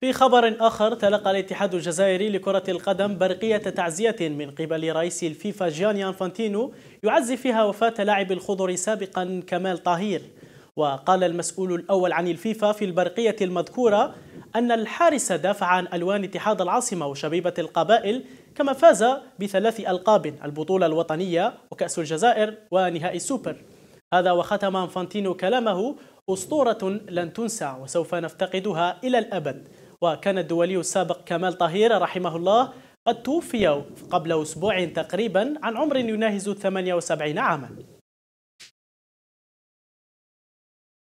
في خبر آخر تلقى الاتحاد الجزائري لكرة القدم برقية تعزية من قبل رئيس الفيفا جياني أنفانتينو يعزي فيها وفاة لاعب الخضر سابقا كمال طاهير وقال المسؤول الأول عن الفيفا في البرقية المذكورة أن الحارس دافع عن ألوان اتحاد العاصمة وشبيبة القبائل كما فاز بثلاث ألقاب البطولة الوطنية وكأس الجزائر ونهائي السوبر هذا وختم أنفانتينو كلامه أسطورة لن تنسى وسوف نفتقدها إلى الأبد وكان الدولي السابق كمال طهير رحمه الله قد توفي قبل أسبوع تقريبا عن عمر يناهز 78 عاماً